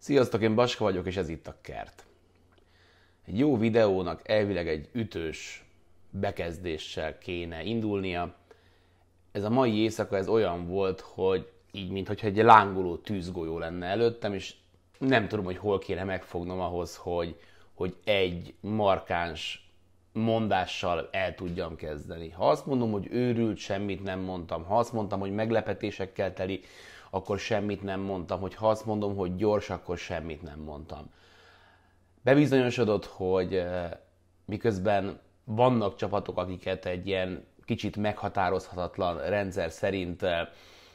Sziasztok, én Baska vagyok, és ez itt a kert. Egy jó videónak elvileg egy ütős bekezdéssel kéne indulnia. Ez a mai éjszaka ez olyan volt, hogy így, mintha egy lángoló tűzgolyó lenne előttem, és nem tudom, hogy hol kéne megfognom ahhoz, hogy, hogy egy markáns mondással el tudjam kezdeni. Ha azt mondom, hogy őrült, semmit nem mondtam, ha azt mondtam, hogy meglepetésekkel teli, akkor semmit nem mondtam, hogy ha azt mondom, hogy gyors, akkor semmit nem mondtam. Bebizonyosodott, hogy eh, miközben vannak csapatok, akiket egy ilyen kicsit meghatározhatatlan rendszer szerint eh,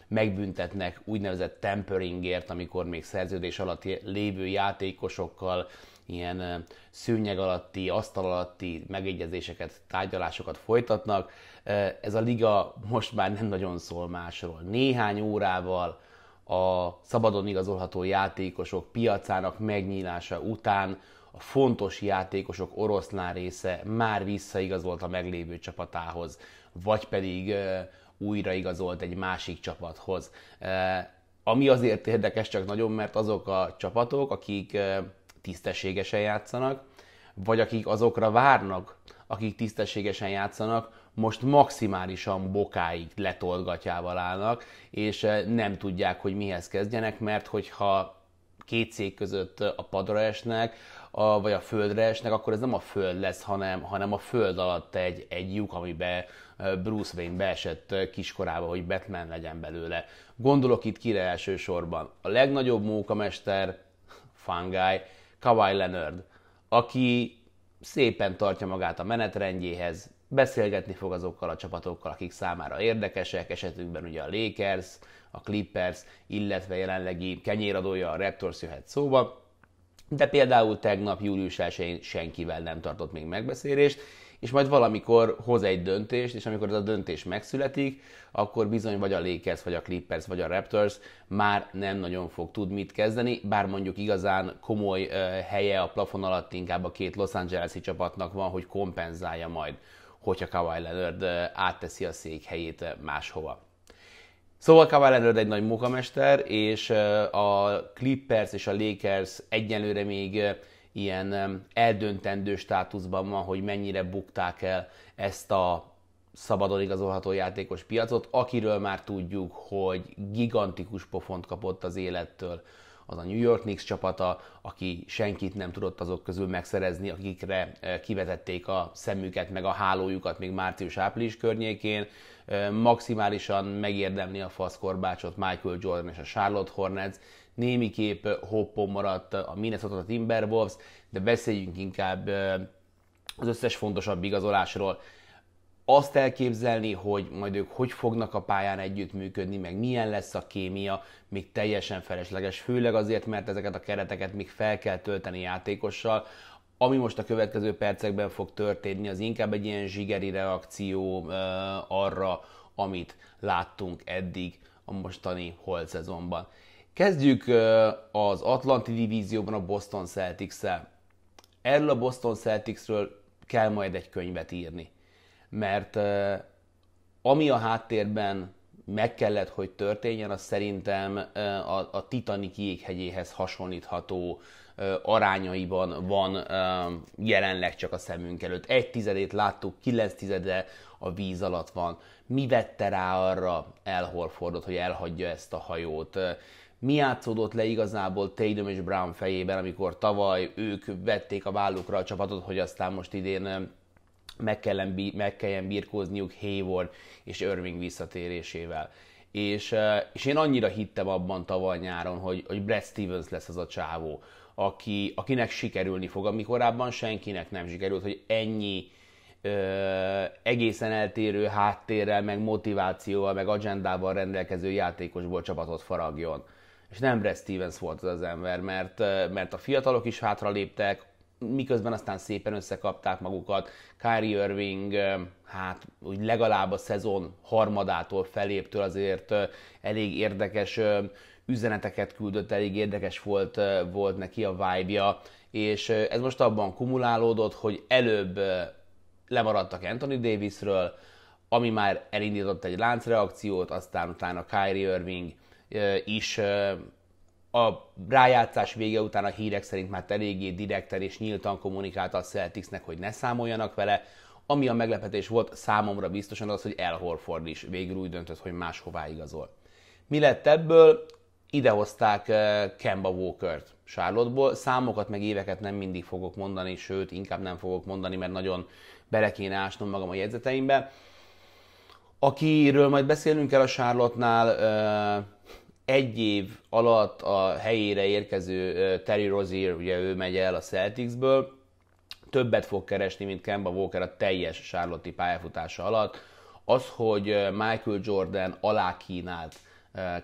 megbüntetnek úgynevezett temperingért, amikor még szerződés alatt lévő játékosokkal ilyen eh, szőnyeg alatti, asztal alatti megegyezéseket, tárgyalásokat folytatnak. Eh, ez a liga most már nem nagyon szól másról. Néhány órával a szabadon igazolható játékosok piacának megnyílása után a fontos játékosok oroszlán része már visszaigazolt a meglévő csapatához, vagy pedig eh, újraigazolt egy másik csapathoz. Eh, ami azért érdekes csak nagyon, mert azok a csapatok, akik tisztességesen játszanak, vagy akik azokra várnak, akik tisztességesen játszanak, most maximálisan bokáig letolgatjával állnak, és eh, nem tudják, hogy mihez kezdjenek, mert hogyha két szék között eh, a padra esnek, a, vagy a földre esnek, akkor ez nem a föld lesz, hanem, hanem a föld alatt egy, egy lyuk, amiben eh, Bruce Wayne beesett kiskorába, hogy Batman legyen belőle. Gondolok itt kire elsősorban. A legnagyobb mókamester, Fungi, Kawhi Leonard, aki szépen tartja magát a menetrendjéhez, beszélgetni fog azokkal a csapatokkal, akik számára érdekesek, esetünkben ugye a Lakers, a Clippers, illetve jelenlegi kenyéradója a Raptors jöhet szóba, de például tegnap július 1 senkivel nem tartott még megbeszélést, és majd valamikor hoz egy döntést, és amikor ez a döntés megszületik, akkor bizony vagy a Lakers, vagy a Clippers, vagy a Raptors már nem nagyon fog tud mit kezdeni, bár mondjuk igazán komoly helye a plafon alatt inkább a két Los Angeles-i csapatnak van, hogy kompenzálja majd hogyha Kawhi Leonard átteszi a székhelyét máshova. Szóval Kawhi Leonard egy nagy munkamester, és a Clippers és a Lakers egyenlőre még ilyen eldöntendő státuszban van, hogy mennyire bukták el ezt a szabadon igazolható játékos piacot, akiről már tudjuk, hogy gigantikus pofont kapott az élettől, az a New York Knicks csapata, aki senkit nem tudott azok közül megszerezni, akikre e, kivetették a szemüket, meg a hálójukat még március-április környékén. E, maximálisan megérdemli a faszkorbácsot Michael Jordan és a Charlotte Hornets, némiképp e, hoppon maradt a Minnesota Timberwolves, de beszéljünk inkább az összes fontosabb igazolásról azt elképzelni, hogy majd ők hogy fognak a pályán együttműködni, meg milyen lesz a kémia, még teljesen felesleges, főleg azért, mert ezeket a kereteket még fel kell tölteni játékossal, ami most a következő percekben fog történni, az inkább egy ilyen zsigeri reakció arra, amit láttunk eddig a mostani holt szezonban. Kezdjük az Atlanti divízióban a Boston celtics -el. Erről a Boston Celticsről kell majd egy könyvet írni mert ami a háttérben meg kellett, hogy történjen, az szerintem a, a Titanic jéghegyéhez hasonlítható arányaiban van jelenleg csak a szemünk előtt. Egy tizedét láttuk, kilenc tizede a víz alatt van. Mi vette rá arra elholfordot, hogy elhagyja ezt a hajót? Mi játszódott le igazából Tatum és Brown fejében, amikor tavaly ők vették a vállukra a csapatot, hogy aztán most idén meg, kelljen, meg kelljen birkózniuk Hayward és Irving visszatérésével. És, és én annyira hittem abban tavaly nyáron, hogy, hogy Brad Stevens lesz az a csávó, aki, akinek sikerülni fog, ami senkinek nem sikerült, hogy ennyi ö, egészen eltérő háttérrel, meg motivációval, meg agendával rendelkező játékosból csapatot faragjon. És nem Brad Stevens volt az az ember, mert, mert a fiatalok is hátra léptek, miközben aztán szépen összekapták magukat. Kyrie Irving, hát úgy legalább a szezon harmadától feléptől azért elég érdekes üzeneteket küldött, elég érdekes volt, volt neki a vibe és ez most abban kumulálódott, hogy előbb lemaradtak Anthony Davisről, ami már elindított egy láncreakciót, aztán utána Kyrie Irving is a rájátszás vége után a hírek szerint már eléggé direkten és nyíltan kommunikálta a Celticsnek, hogy ne számoljanak vele. Ami a meglepetés volt számomra biztosan az, hogy El Horford is végül úgy döntött, hogy máshová igazol. Mi lett ebből? Idehozták eh, Kemba Walkert Charlotteból. Számokat meg éveket nem mindig fogok mondani, sőt, inkább nem fogok mondani, mert nagyon bele kéne ásnom magam a jegyzeteimbe. Akiről majd beszélnünk kell a Charlotte-nál, eh, egy év alatt a helyére érkező Terry Rozier, ugye ő megy el a Celticsből, többet fog keresni, mint Kemba Walker a teljes Charlotte pályafutása alatt. Az, hogy Michael Jordan alá kínált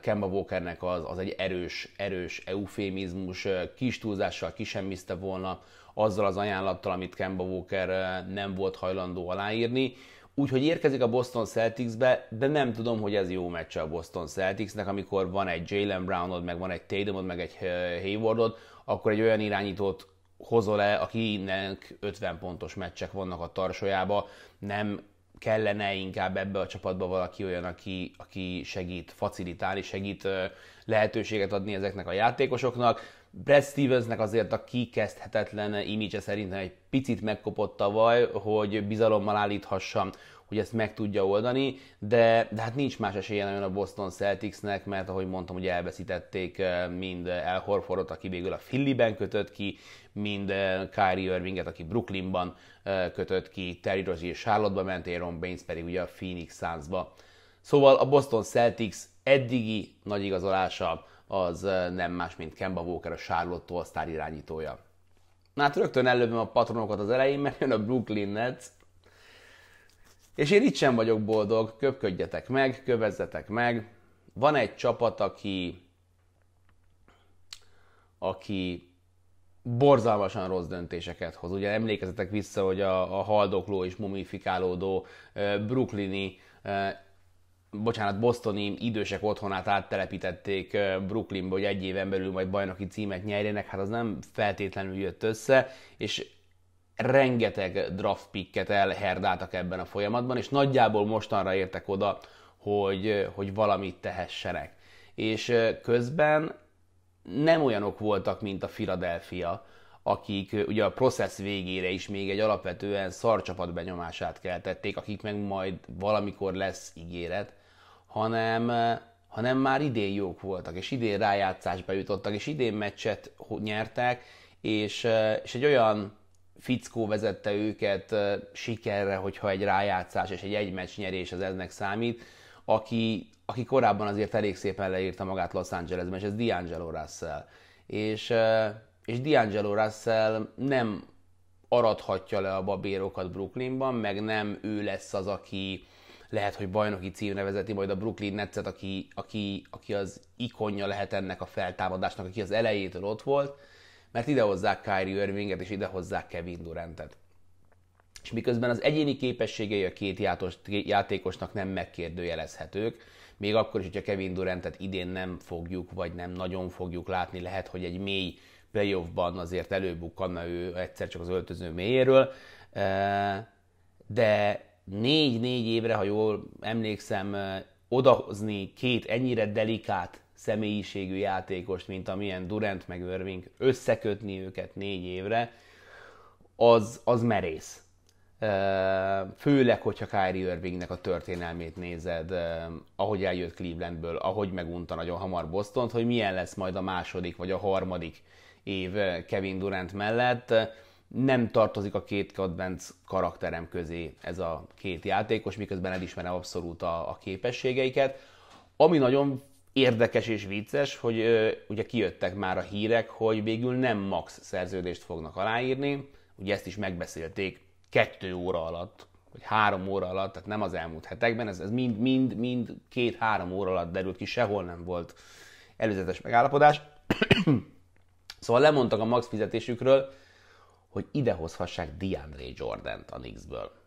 Kemba Walkernek az, az egy erős, erős eufémizmus, kis túlzással kisemmizte volna azzal az ajánlattal, amit Kemba Walker nem volt hajlandó aláírni. Úgyhogy érkezik a Boston Celticsbe, de nem tudom, hogy ez jó meccs a Boston Celticsnek, amikor van egy Jalen Brownod, meg van egy Tatumod, meg egy eh, Haywardod, akkor egy olyan irányítót hozol e akinek 50 pontos meccsek vannak a tarsójába, nem kellene inkább ebbe a csapatba valaki olyan, aki, aki segít facilitálni, segít eh, lehetőséget adni ezeknek a játékosoknak. Brad Stevensnek azért a kikezdhetetlen image szerintem egy picit megkopott tavaly, hogy bizalommal állíthassam, hogy ezt meg tudja oldani, de, de hát nincs más esélye nagyon a Boston Celticsnek, mert ahogy mondtam, hogy elveszítették eh, mind El Horfordot, aki végül a Phillyben kötött ki, mind eh, Kyrie Irvinget, aki Brooklynban eh, kötött ki, Terry Rozier Charlotte-ba ment, Aaron Baines pedig ugye a Phoenix Suns-ba. Szóval a Boston Celtics eddigi nagy igazolása az nem más, mint Kemba Walker, a Charlotte All-Star irányítója. Na hát rögtön előbb a patronokat az elején, mert jön a Brooklyn Nets, és én itt sem vagyok boldog, köpködjetek meg, kövezzetek meg. Van egy csapat, aki, aki borzalmasan rossz döntéseket hoz. Ugye emlékezetek vissza, hogy a, a haldokló és mumifikálódó brooklyni bocsánat, bostoni idősek otthonát áttelepítették Brooklynba, hogy egy éven belül majd bajnoki címet nyerjenek, hát az nem feltétlenül jött össze, és rengeteg draft picket elherdáltak ebben a folyamatban, és nagyjából mostanra értek oda, hogy, hogy valamit tehessenek. És közben nem olyanok voltak, mint a Philadelphia, akik ugye a process végére is még egy alapvetően szarcsapat benyomását keltették, akik meg majd valamikor lesz ígéret, hanem, hanem már idén jók voltak, és idén rájátszásba jutottak, és idén meccset nyertek, és, és egy olyan fickó vezette őket sikerre, hogyha egy rájátszás és egy egy meccs nyerés az ennek számít, aki, aki korábban azért elég szépen leírta magát Los Angelesben, és ez D'Angelo Russell. És, és D'Angelo Russell nem arathatja le a babérokat Brooklynban, meg nem ő lesz az, aki, lehet, hogy bajnoki címre vezeti majd a Brooklyn Netszet, aki, aki, aki az ikonja lehet ennek a feltámadásnak, aki az elejétől ott volt, mert idehozzák Kyrie Irvinget és idehozzák Kevin Durantet. És miközben az egyéni képességei a két játékosnak nem megkérdőjelezhetők, még akkor is, hogyha Kevin Durantet idén nem fogjuk, vagy nem nagyon fogjuk látni, lehet, hogy egy mély playoffban azért előbukkanna ő egyszer csak az öltöző mélyéről, de négy-négy évre, ha jól emlékszem, odahozni két ennyire delikát személyiségű játékost, mint amilyen Durant meg Irving, összekötni őket négy évre, az, az merész. Főleg, hogyha Kyrie Irvingnek a történelmét nézed, ahogy eljött Clevelandből, ahogy megunta nagyon hamar Bostont, hogy milyen lesz majd a második vagy a harmadik év Kevin Durant mellett nem tartozik a két kedvenc karakterem közé ez a két játékos, miközben elismerem abszolút a, a képességeiket. Ami nagyon érdekes és vicces, hogy ö, ugye kijöttek már a hírek, hogy végül nem max szerződést fognak aláírni, ugye ezt is megbeszélték kettő óra alatt, vagy három óra alatt, tehát nem az elmúlt hetekben, ez, ez mind, mind, mind két-három óra alatt derült ki, sehol nem volt előzetes megállapodás. szóval lemondtak a max fizetésükről, hogy idehozhassák DeAndre t a Knicksből.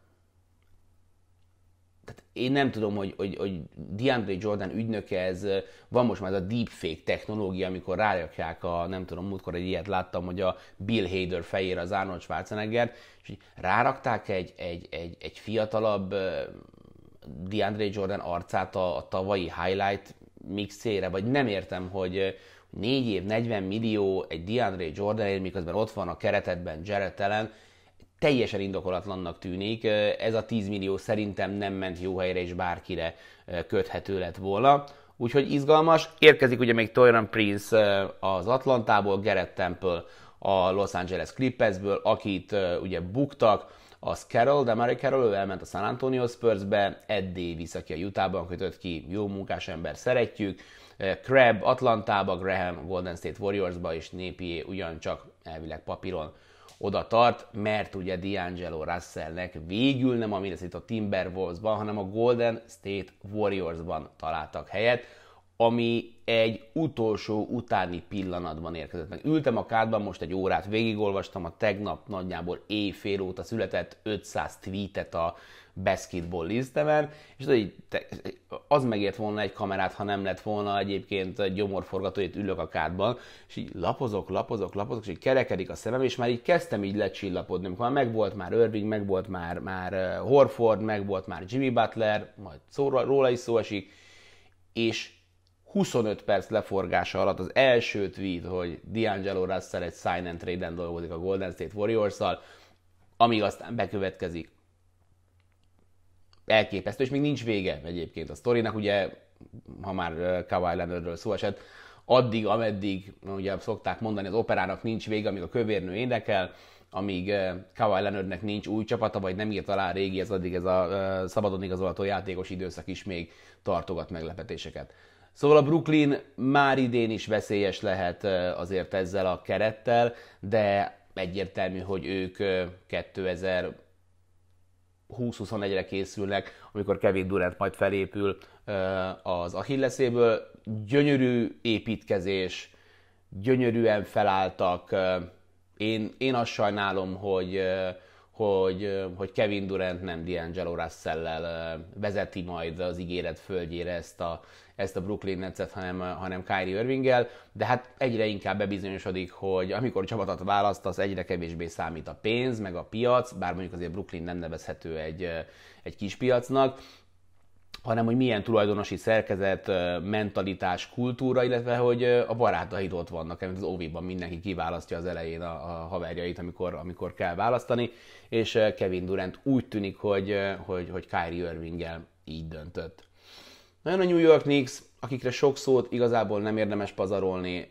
Tehát én nem tudom, hogy, hogy, hogy DeAndre Jordan ügynöke ez, van most már ez a deepfake technológia, amikor rárakják a, nem tudom, múltkor egy ilyet láttam, hogy a Bill Hader fejére az Arnold Schwarzenegger, és rárakták egy, egy, egy, egy fiatalabb DeAndre Jordan arcát a, a tavalyi highlight mixére, vagy nem értem, hogy, 4 év, 40 millió egy DeAndre Jordanért, miközben ott van a keretetben, Jared Allen, teljesen indokolatlannak tűnik. Ez a 10 millió szerintem nem ment jó helyre, és bárkire eh, köthető lett volna. Úgyhogy izgalmas. Érkezik ugye még Toyron Prince eh, az Atlantából, Gerett Temple a Los Angeles Clippersből, akit eh, ugye buktak, az Carroll, de Mary Carroll, ő elment a San Antonio Spursbe, Ed Davis, aki a Utahban kötött ki, jó munkás ember, szeretjük, Eh, Crab Atlantába, Graham Golden State Warriorsba, és Népié ugyancsak elvileg papíron oda tart, mert ugye D'Angelo Russellnek végül nem a Minnesota Timberwolvesban, hanem a Golden State Warriorsban találtak helyet, ami egy utolsó utáni pillanatban érkezett meg. Ültem a kádban, most egy órát végigolvastam, a tegnap nagyjából éjfél óta született 500 tweetet a basketball lisztemen, és tudod, az megért volna egy kamerát, ha nem lett volna egyébként gyomorforgató, itt ülök a kádban, és így lapozok, lapozok, lapozok, és így kerekedik a szemem, és már így kezdtem így lecsillapodni, amikor meg volt már Irving, meg volt már, már eh, Horford, meg volt már Jimmy Butler, majd szó, róla is szó esik, és 25 perc leforgása alatt az első tweet, hogy D'Angelo Russell egy sign and trade-en dolgozik a Golden State Warriors-szal, amíg aztán bekövetkezik elképesztő, és még nincs vége egyébként a sztorinak, ugye, ha már Kawhi Leonardről szó esett, addig, ameddig, ugye szokták mondani, az operának nincs vége, amíg a kövérnő énekel, amíg Kawhi Leonardnek nincs új csapata, vagy nem írt alá régi, ez addig ez a szabadon igazolható játékos időszak is még tartogat meglepetéseket. Szóval a Brooklyn már idén is veszélyes lehet azért ezzel a kerettel, de egyértelmű, hogy ők 2000 20 re készülnek, amikor Kevin Durant majd felépül az Achilleszéből. Gyönyörű építkezés, gyönyörűen felálltak. Én, én azt sajnálom, hogy, hogy, hogy Kevin Durant nem D'Angelo russell vezeti majd az ígéret földjére ezt a, ezt a Brooklyn Netset, hanem, hanem Kyrie Irvinggel, de hát egyre inkább bebizonyosodik, hogy amikor csapatot választasz, egyre kevésbé számít a pénz, meg a piac, bár mondjuk azért Brooklyn nem nevezhető egy, eh, egy kis piacnak, hanem hogy milyen tulajdonosi szerkezet, eh, mentalitás, kultúra, illetve hogy eh, a barátaid ott vannak, mint az óviban mindenki kiválasztja az elején a, a haverjait, amikor, amikor kell választani, és Kevin Durant úgy tűnik, hogy, hogy, hogy Kyrie Irvinggel így döntött. Nagyon a New York Knicks, akikre sok szót igazából nem érdemes pazarolni,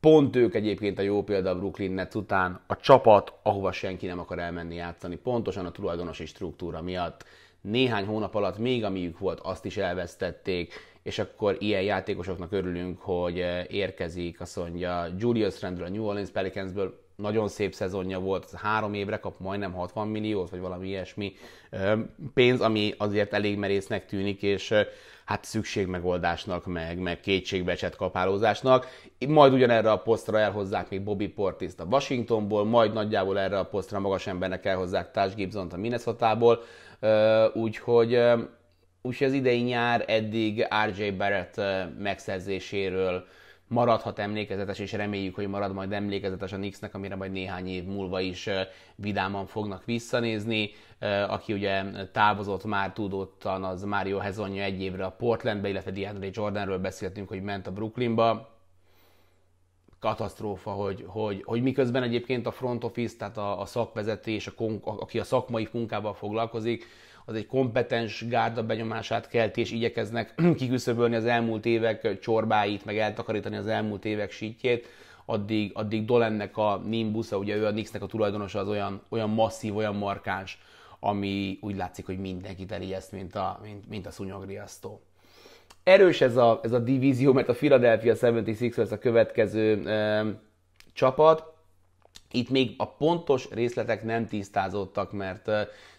Pont ők egyébként a jó példa a Brooklyn Nets után, a csapat, ahova senki nem akar elmenni játszani, pontosan a tulajdonosi struktúra miatt. Néhány hónap alatt még amiük volt, azt is elvesztették, és akkor ilyen játékosoknak örülünk, hogy érkezik, azt mondja Julius Randle a New Orleans Pelicansből, nagyon szép szezonja volt, három évre kap majdnem 60 milliót, vagy valami ilyesmi pénz, ami azért elég merésznek tűnik, és hát szükségmegoldásnak, meg, meg kétségbecset kapálózásnak. Majd ugyanerre a posztra elhozzák még Bobby Portis-t a Washingtonból, majd nagyjából erre a posztra magas embernek elhozzák Taj Gibson-t a ból úgyhogy úgy az idei nyár eddig RJ Barrett megszerzéséről maradhat emlékezetes, és reméljük, hogy marad majd emlékezetes a Knicksnek, amire majd néhány év múlva is vidáman fognak visszanézni. Aki ugye távozott már tudottan, az Mario Hezonja egy évre a Portlandbe, illetve DeAndre Jordanről beszéltünk, hogy ment a Brooklynba katasztrófa, hogy, hogy, hogy miközben egyébként a front office, tehát a, a szakvezetés, a, aki a szakmai munkával foglalkozik, az egy kompetens gárda benyomását kelti, és igyekeznek kiküszöbölni az elmúlt évek csorbáit, meg eltakarítani az elmúlt évek sítjét, addig, addig Dolennek a Nimbusza, ugye ő a Nixnek a tulajdonosa az olyan, olyan masszív, olyan markáns, ami úgy látszik, hogy mindenkit elijeszt, mint a, mint, mint a szunyogriasztó. Erős ez a, ez a divízió, mert a Philadelphia 76ers a következő e, csapat, itt még a pontos részletek nem tisztázódtak, mert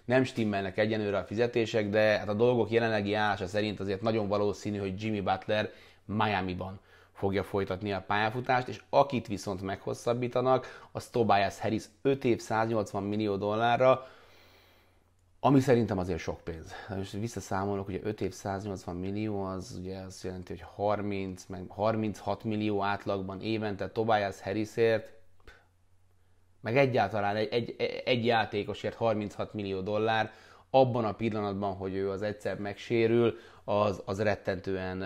nem stimmelnek egyenőre a fizetések, de hát a dolgok jelenlegi állása szerint azért nagyon valószínű, hogy Jimmy Butler Miami-ban fogja folytatni a pályafutást, és akit viszont meghosszabbítanak, az Tobias Harris 5 év 180 millió dollárra, ami szerintem azért sok pénz. Most visszaszámolok, hogy 5 év 180 millió, az ugye azt jelenti, hogy 30, meg 36 millió átlagban évente Tobias Harrisért meg egyáltalán egy, egy, egy játékosért 36 millió dollár, abban a pillanatban, hogy ő az egyszer megsérül, az, az rettentően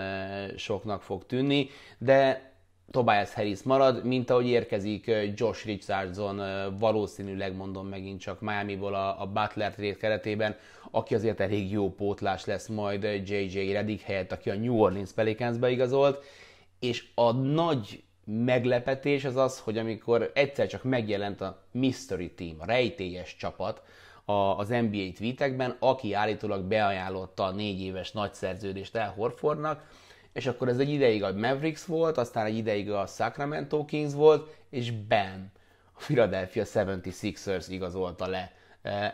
soknak fog tűnni, de Tobias Harris marad, mint ahogy érkezik Josh Richardson, valószínűleg mondom megint csak Miami-ból a, a Butler trade keretében, aki azért elég jó pótlás lesz majd J.J. Redick helyett, aki a New Orleans Pelicansbe igazolt, és a nagy meglepetés az az, hogy amikor egyszer csak megjelent a Mystery Team, a rejtélyes csapat a, az NBA tweetekben, aki állítólag beajánlotta a négy éves nagy szerződést el Horfordnak, és akkor ez egy ideig a Mavericks volt, aztán egy ideig a Sacramento Kings volt, és bam, a Philadelphia 76ers igazolta le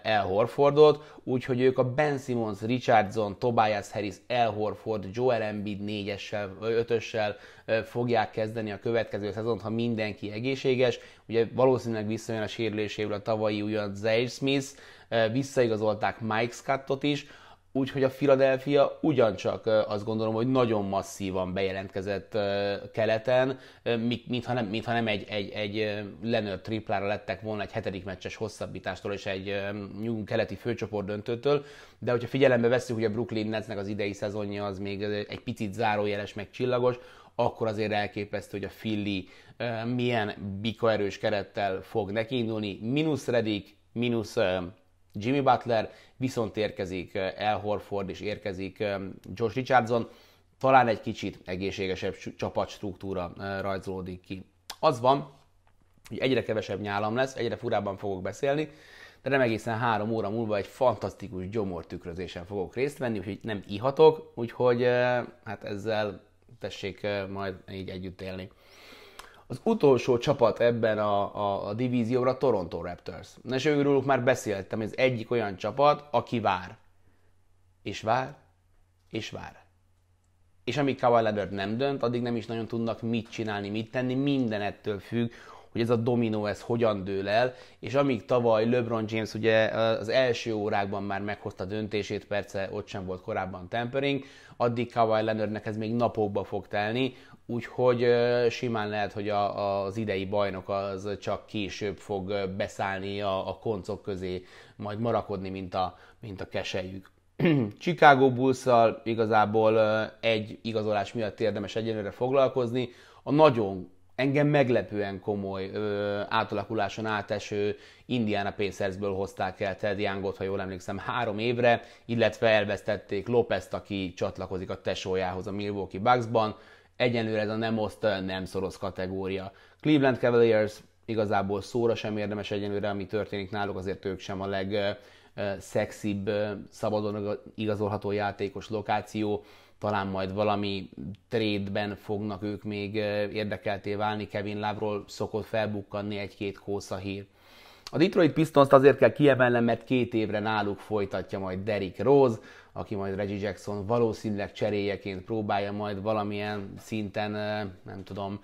el Horfordot, úgyhogy ők a Ben Simmons, Richardson, Tobias Harris, El Horford, Joel Embiid 4-essel, 5-össel fogják kezdeni a következő szezont, ha mindenki egészséges. Ugye valószínűleg visszajön a sérüléséből a tavalyi ugyan Zaire Smith, visszaigazolták Mike Scottot is, Úgyhogy a Philadelphia ugyancsak azt gondolom, hogy nagyon masszívan bejelentkezett keleten, mintha nem, mintha nem egy, egy, egy Leonard triplára lettek volna egy hetedik meccses hosszabbítástól és egy keleti főcsoport döntőtől, de hogyha figyelembe veszük, hogy a Brooklyn Netsnek az idei szezonja az még egy picit zárójeles, meg csillagos, akkor azért elképesztő, hogy a Philly milyen bikaerős kerettel fog nekiindulni. Minusz Redick, minusz Jimmy Butler, viszont érkezik El Horford és érkezik Josh Richardson, talán egy kicsit egészségesebb csapatstruktúra rajzolódik ki. Az van, hogy egyre kevesebb nyálam lesz, egyre furábban fogok beszélni, de nem egészen három óra múlva egy fantasztikus gyomortükrözésen fogok részt venni, úgyhogy nem ihatok, úgyhogy hát ezzel tessék majd így együtt élni. Az utolsó csapat ebben a, a, a divízióra a Toronto Raptors. Na és őrülük már beszéltem, ez egyik olyan csapat, aki vár. És vár, és vár. És amíg Kawhi Leonard nem dönt, addig nem is nagyon tudnak mit csinálni, mit tenni, minden ettől függ, hogy ez a dominó ez hogyan dől el, és amíg tavaly LeBron James ugye az első órákban már meghozta döntését, persze ott sem volt korábban tempering, addig Kawhi Leonardnek ez még napokba fog telni, Úgyhogy simán lehet, hogy a, az idei bajnok az csak később fog beszállni a, a koncok közé, majd marakodni, mint a, mint a keselyük. Chicago bulls igazából egy igazolás miatt érdemes egyenlőre foglalkozni. A nagyon engem meglepően komoly ö, átalakuláson áteső Indiana Pacersből hozták el Ted Youngot, ha jól emlékszem, három évre, illetve elvesztették Lópezt, aki csatlakozik a tesójához a Milwaukee Bucksban. Egyenlőre ez a nem oszt, nem szoros kategória. Cleveland Cavaliers igazából szóra sem érdemes egyenlőre, ami történik náluk, azért ők sem a szexibb, szabadon igazolható játékos lokáció. Talán majd valami trédben fognak ők még érdekelté válni. Kevin Lávról szokott felbukkanni egy-két kósza hír. A Detroit pistons azért kell kiemelnem, mert két évre náluk folytatja majd Derrick Rose, aki majd Reggie Jackson valószínűleg cseréjeként próbálja majd valamilyen szinten, nem tudom,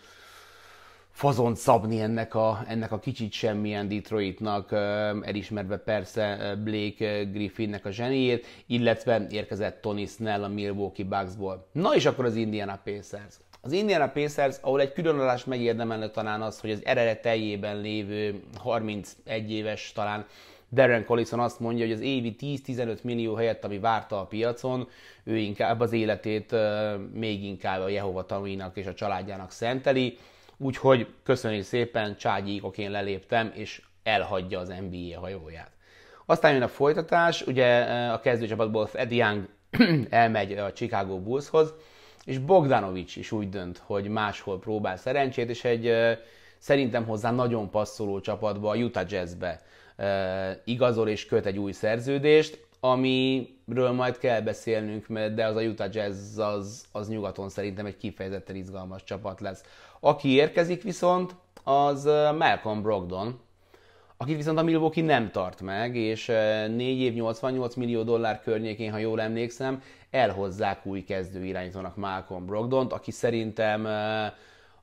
fazont szabni ennek a, ennek a kicsit semmilyen Detroitnak, elismerve persze Blake Griffinnek a zseniét, illetve érkezett Tony Snell a Milwaukee Bucksból. Na és akkor az Indiana Pacers. Az Indiana Pacers, ahol egy különadás megérdemelne talán az, hogy az erre teljében lévő 31 éves talán Darren Collison azt mondja, hogy az évi 10-15 millió helyett, ami várta a piacon, ő inkább az életét még inkább a Jehova tanúinak és a családjának szenteli. Úgyhogy köszönjük szépen, Cságyi én leléptem, és elhagyja az NBA hajóját. Aztán jön a folytatás, ugye a kezdőcsapatból Fed Young elmegy a Chicago Bullshoz, és Bogdanovics is úgy dönt, hogy máshol próbál szerencsét, és egy szerintem hozzá nagyon passzoló csapatba, a Utah Jazzbe igazol és köt egy új szerződést, amiről majd kell beszélnünk, de az a Utah Jazz az, az nyugaton szerintem egy kifejezetten izgalmas csapat lesz. Aki érkezik viszont, az Malcolm Brogdon, akit viszont a Milwaukee nem tart meg, és 4 eh, év 88 millió dollár környékén, ha jól emlékszem, elhozzák új kezdő irányítónak Malcolm Brogdont, aki szerintem eh,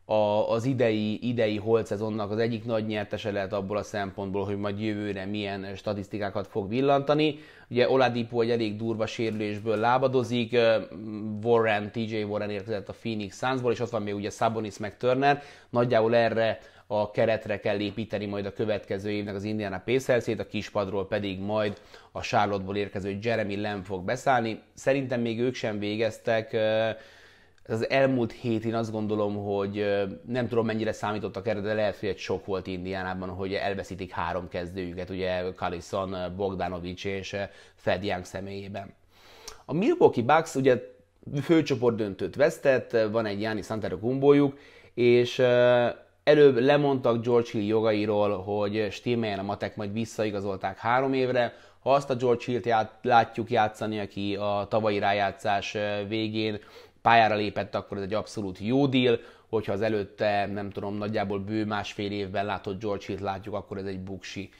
a, az idei, idei holt szezonnak az egyik nagy nyertese lehet abból a szempontból, hogy majd jövőre milyen statisztikákat fog villantani. Ugye Oladipo egy elég durva sérülésből lábadozik, eh, Warren, TJ Warren érkezett a Phoenix Sunsból, és ott van még ugye Sabonis meg Turner, nagyjából erre a keretre kell építeni majd a következő évnek az Indiana pacers a kispadról pedig majd a Charlotteból érkező Jeremy Lamb fog beszállni. Szerintem még ők sem végeztek, az elmúlt hét én azt gondolom, hogy nem tudom mennyire számítottak erre, de lehet, hogy egy sok volt Indiánában, hogy elveszítik három kezdőjüket, ugye Kalison, Bogdanovics és Fed Young személyében. A Milwaukee Bucks ugye főcsoport döntőt vesztett, van egy Jani Santero gumbójuk, és Előbb lemondtak George Hill jogairól, hogy stimmeljen a matek, majd visszaigazolták három évre. Ha azt a George Hill-t ját, látjuk játszani, aki a tavalyi rájátszás végén pályára lépett, akkor ez egy abszolút jó deal. Hogyha az előtte, nem tudom, nagyjából bő másfél évben látott George Hill-t látjuk, akkor ez egy buksi.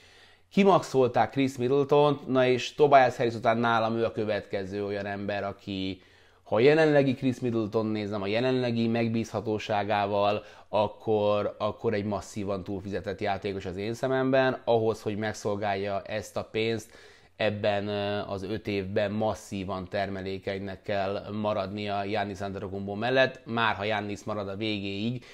Kimaxolták Chris Middleton-t, na és Tobias Harris után nálam ő a következő olyan ember, aki, ha a jelenlegi Chris Middleton nézem, a jelenlegi megbízhatóságával, akkor, akkor egy masszívan túlfizetett játékos az én szememben, ahhoz, hogy megszolgálja ezt a pénzt, ebben az öt évben masszívan termelékeinek kell maradnia Jánisz Antetokounmpo mellett, már ha Jánis marad a végéig,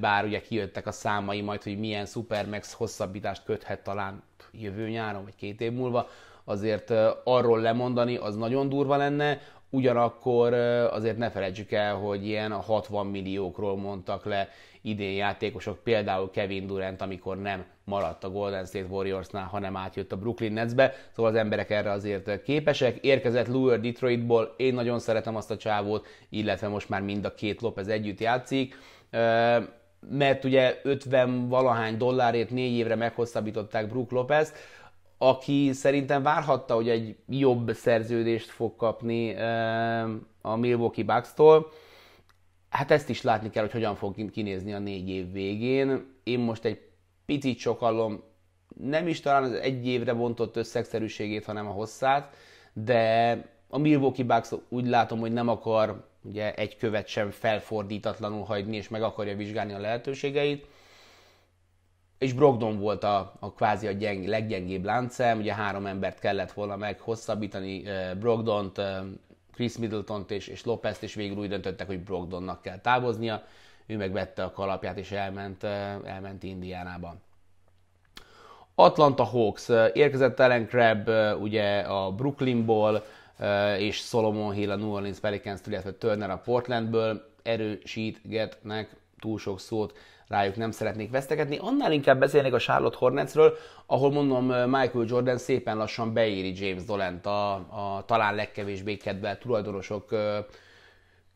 bár ugye kijöttek a számai majd, hogy milyen Supermax hosszabbítást köthet talán jövő nyáron, vagy két év múlva, azért arról lemondani az nagyon durva lenne, Ugyanakkor azért ne felejtsük el, hogy ilyen 60 milliókról mondtak le idén játékosok, például Kevin Durant, amikor nem maradt a Golden State Warriorsnál, hanem átjött a Brooklyn Netsbe, szóval az emberek erre azért képesek. Érkezett Lure Detroitból, én nagyon szeretem azt a csávót, illetve most már mind a két López együtt játszik mert ugye 50 valahány dollárért négy évre meghosszabbították Brook Lopez-t, aki szerintem várhatta, hogy egy jobb szerződést fog kapni ehm, a Milwaukee Bucks-tól. Hát ezt is látni kell, hogy hogyan fog kinézni a négy év végén. Én most egy picit sokallom, nem is talán az egy évre bontott összegszerűségét, hanem a hosszát, de a Milwaukee Bucks úgy látom, hogy nem akar ugye egy követ sem felfordítatlanul hagyni, és meg akarja vizsgálni a lehetőségeit és Brogdon volt a, a kvázi a gyeng, leggyengébb láncem, ugye három embert kellett volna meghosszabbítani Brogdont, Chris Middleton-t és, és Lopez-t, és végül úgy döntöttek, hogy Brogdonnak kell távoznia, ő megvette a kalapját és elment, elment Indiánába. Atlanta Hawks, érkezett Ellen Crabb ugye a Brooklynból, és Solomon Hill a New Orleans pelicans illetve Turner a Portlandből, erősítgetnek túl sok szót rájuk nem szeretnék vesztegetni. Annál inkább beszélnék a Charlotte Hornetsről, ahol mondom Michael Jordan szépen lassan beéri James Dolent a, a talán legkevésbé kedvelt tulajdonosok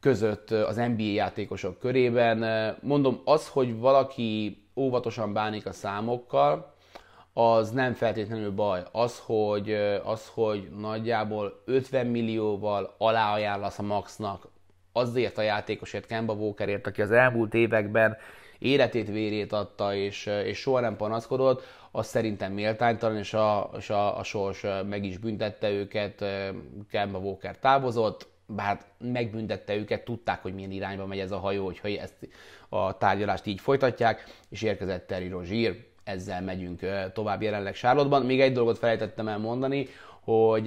között az NBA játékosok körében. Mondom, az, hogy valaki óvatosan bánik a számokkal, az nem feltétlenül baj. Az, hogy, az, hogy nagyjából 50 millióval aláajánlasz a Maxnak, azért a játékosért, Kemba Walkerért, aki az elmúlt években életét, vérét adta, és, és soha nem panaszkodott, az szerintem méltánytalan, és a, és a, a sors meg is büntette őket, Kemba Walker távozott, bár hát megbüntette őket, tudták, hogy milyen irányba megy ez a hajó, hogyha ezt a tárgyalást így folytatják, és érkezett Terry Rozier, ezzel megyünk tovább jelenleg Sárlottban. Még egy dolgot felejtettem el mondani, hogy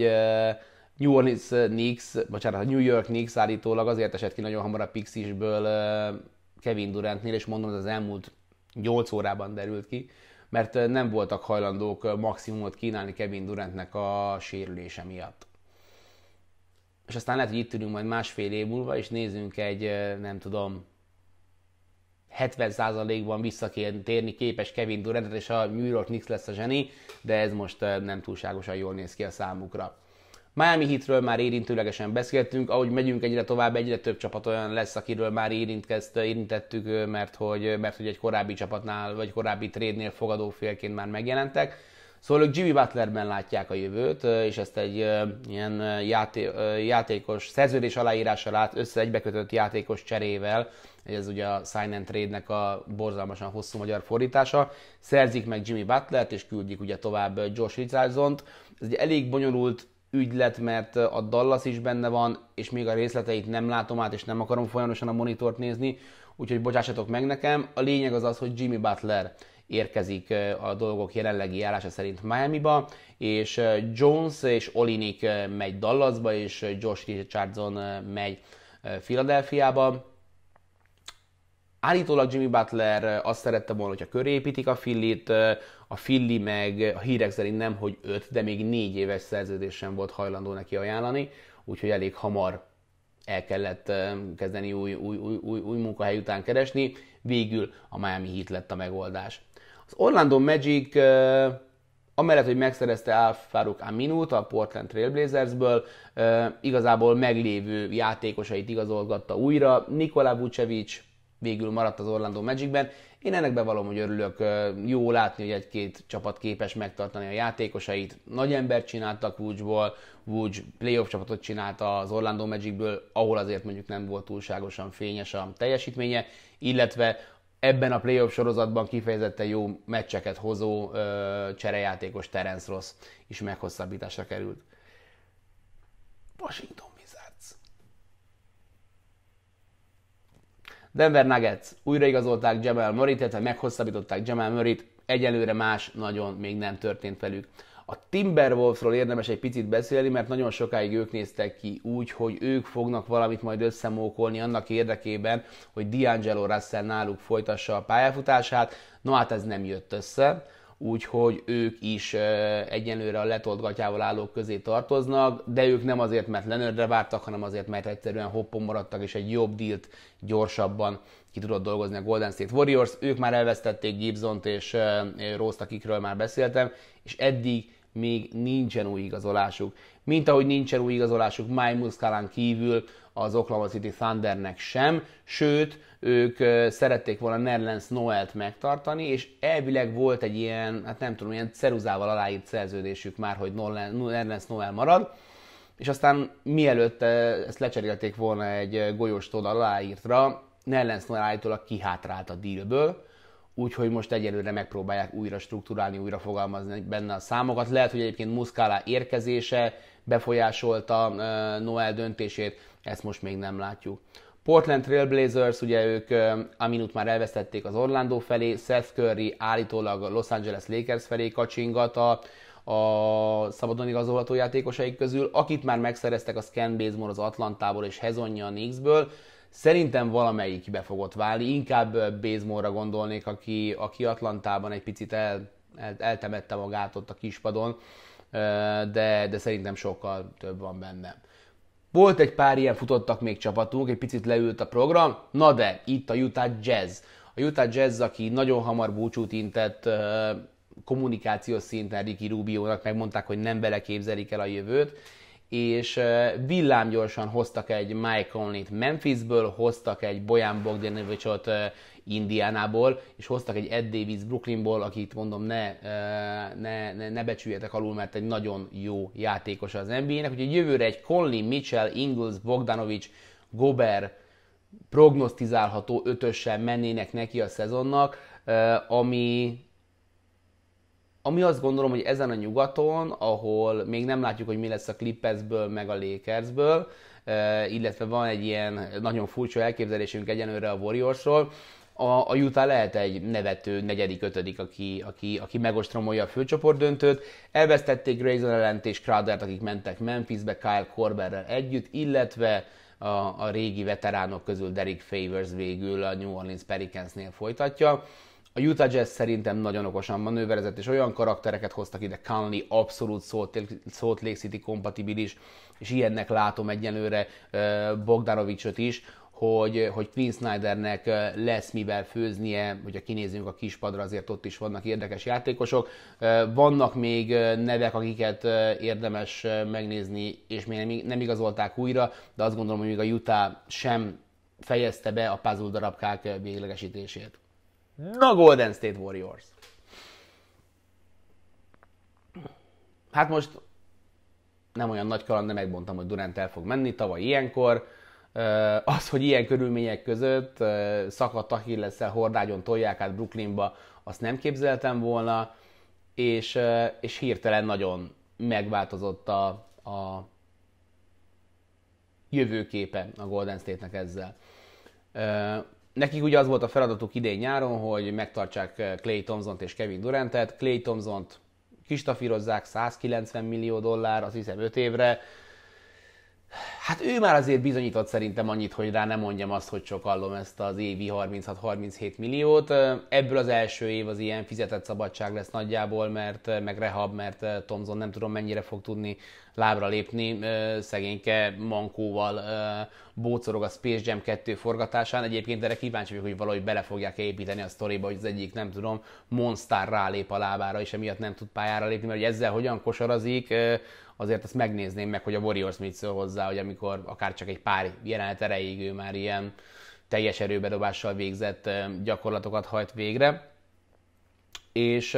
New Orleans Knicks, bocsánat, a New York Knicks állítólag azért esett ki nagyon hamar a Pixisből Kevin Durantnél, és mondom, ez az elmúlt 8 órában derült ki, mert nem voltak hajlandók maximumot kínálni Kevin Durantnek a sérülése miatt. És aztán lehet, hogy itt ülünk majd másfél év múlva, és nézzünk egy, nem tudom, 70%-ban visszatérni képes Kevin Durantet, és a New York Knicks lesz a zseni, de ez most nem túlságosan jól néz ki a számukra. Miami Heatről már érintőlegesen beszéltünk, ahogy megyünk egyre tovább, egyre több csapat olyan lesz, akiről már érintkezt, érintettük, mert hogy, mert hogy egy korábbi csapatnál, vagy korábbi trédnél fogadófélként már megjelentek. Szóval ők Jimmy Butlerben látják a jövőt, és ezt egy ilyen játé- játékos szerződés aláírása lát össze egybekötött játékos cserével, ez ugye a sign and trade-nek a borzalmasan hosszú magyar fordítása, szerzik meg Jimmy Butlert, és küldik ugye tovább Josh richardson -t. Ez egy elég bonyolult ügylet, mert a Dallas is benne van, és még a részleteit nem látom át, és nem akarom folyamatosan a monitort nézni, úgyhogy bocsássatok meg nekem. A lényeg az az, hogy Jimmy Butler érkezik a dolgok jelenlegi állása szerint Miami-ba, és Jones és Olinik megy Dallasba, és Josh Richardson megy Philadelphiába. Állítólag Jimmy Butler azt szerette volna, hogyha körépítik a Fillit, a Filli meg a hírek szerint nem, hogy 5, de még 4 éves szerződés sem volt hajlandó neki ajánlani, úgyhogy elég hamar el kellett kezdeni új, új, új, új, új munkahely után keresni. Végül a Miami Heat lett a megoldás. Az Orlando Magic amellett, hogy megszerezte Al Farouk Aminut a Portland Trailblazersből, igazából meglévő játékosait igazolgatta újra. Nikola Vucevic végül maradt az Orlando Magicben, én ennek bevallom, hogy örülök. Jó látni, hogy egy-két csapat képes megtartani a játékosait. Nagy embert csináltak Woodsból, Woods playoff csapatot csinált az Orlando Magicből, ahol azért mondjuk nem volt túlságosan fényes a teljesítménye, illetve ebben a playoff sorozatban kifejezetten jó meccseket hozó ö, cserejátékos Terence Ross is meghosszabbításra került. Washington. Denver Nuggets újraigazolták Jamal Murray-t, illetve meghosszabbították Jamal Murray-t, egyelőre más nagyon még nem történt velük. A Timberwolvesról érdemes egy picit beszélni, mert nagyon sokáig ők néztek ki úgy, hogy ők fognak valamit majd összemókolni annak érdekében, hogy D'Angelo Russell náluk folytassa a pályafutását. No hát ez nem jött össze úgyhogy ők is egyenlőre a letolt gatyával állók közé tartoznak, de ők nem azért, mert Lenőrre vártak, hanem azért, mert egyszerűen hoppon maradtak, és egy jobb dílt gyorsabban ki tudott dolgozni a Golden State Warriors. Ők már elvesztették Gibson-t és Rose-t, akikről már beszéltem, és eddig még nincsen új igazolásuk. Mint ahogy nincsen új igazolásuk Mike Muscalán kívül, az Oklahoma City Thundernek sem, sőt, ők szerették volna Nerlens Noelt megtartani, és elvileg volt egy ilyen, hát nem tudom, ilyen ceruzával aláírt szerződésük már, hogy Nerlens Noel marad, és aztán mielőtt ezt lecserélték volna egy golyóstól aláírtra, Nerlens Noel állítólag kihátrált a dealből, úgyhogy most egyelőre megpróbálják újra struktúrálni, újra fogalmazni benne a számokat. Lehet, hogy egyébként Muscala érkezése befolyásolta Noel döntését, ezt most még nem látjuk. Portland Trailblazers, ugye ők Aminut már elvesztették az Orlando felé, Seth Curry állítólag Los Angeles Lakers felé kacsingat a, a szabadon igazolható játékosaik közül, akit már megszereztek a Scan Bazemore az Atlantából és Hezonja a Knicksből, Szerintem valamelyik be fogott válni, inkább Bézmóra gondolnék, aki, aki Atlantában egy picit el, el, eltemette magát ott a kispadon, de, de szerintem sokkal több van benne. Volt egy pár ilyen futottak még csapatunk, egy picit leült a program, na de itt a Utah Jazz. A Utah Jazz, aki nagyon hamar búcsút intett kommunikációs szinten Ricky Rubio-nak, megmondták, hogy nem vele képzelik el a jövőt, és villámgyorsan hoztak egy Mike Conley-t Memphisből, hoztak egy Bojan Bogdanovicsot Indiánából, és hoztak egy Ed Davis Brooklynból, akit mondom ne, ne, ne, ne becsüljetek alul, mert egy nagyon jó játékos az NBA-nek, úgyhogy jövőre egy Conley, Mitchell, Ingles, Bogdanovic, Gober prognosztizálható ötössel mennének neki a szezonnak, ami, ami azt gondolom, hogy ezen a nyugaton, ahol még nem látjuk, hogy mi lesz a Clippersből, meg a Lakersből, illetve van egy ilyen nagyon furcsa elképzelésünk egyenőre a Warriorsról, a, a Utah lehet egy nevető negyedik, ötödik, aki, aki, aki megostromolja a főcsoport döntőt. Elvesztették Grayson ellent és crowder akik mentek Memphisbe Kyle Korberrel együtt, illetve a, a régi veteránok közül Derek Favors végül a New Orleans Pelicansnél folytatja. A Utah Jazz szerintem nagyon okosan manőverezett, és olyan karaktereket hoztak ide, Conley abszolút Salt Lake City kompatibilis, és ilyennek látom egyenlőre Bogdanovicsot is, hogy, hogy Quinn Snydernek lesz mivel főznie, hogyha kinézünk a kispadra, azért ott is vannak érdekes játékosok. Vannak még nevek, akiket érdemes megnézni, és még nem igazolták újra, de azt gondolom, hogy még a Utah sem fejezte be a puzzle darabkák véglegesítését. Na Golden State Warriors! Hát most nem olyan nagy kaland, de megbontam, hogy Durant el fog menni tavaly ilyenkor az, hogy ilyen körülmények között szakadt Achillesszel hordágyon tolják át Brooklynba, azt nem képzeltem volna, és, és hirtelen nagyon megváltozott a, a jövőképe a Golden State-nek ezzel. Nekik ugye az volt a feladatuk idén nyáron, hogy megtartsák Clay thompson és Kevin Durantet. Clay Thompson-t kistafírozzák 190 millió dollár, azt hiszem 5 évre, Hát ő már azért bizonyított szerintem annyit, hogy rá nem mondjam azt, hogy csak sokallom ezt az évi 36-37 milliót. Ebből az első év az ilyen fizetett szabadság lesz nagyjából, mert meg rehab, mert eh, Tomzon nem tudom mennyire fog tudni lábra lépni, szegényke mankóval bócorog a Space Jam 2 forgatásán. Egyébként erre kíváncsi vagyok, hogy valahogy bele fogják építeni a sztoriba, hogy az egyik, nem tudom, monster rálép a lábára, és emiatt nem tud pályára lépni, mert hogy ezzel hogyan kosarazik, azért azt megnézném meg, hogy a Warriors mit szól hozzá, hogy amikor akár csak egy pár jelenet erejéig ő már ilyen teljes erőbedobással végzett gyakorlatokat hajt végre. És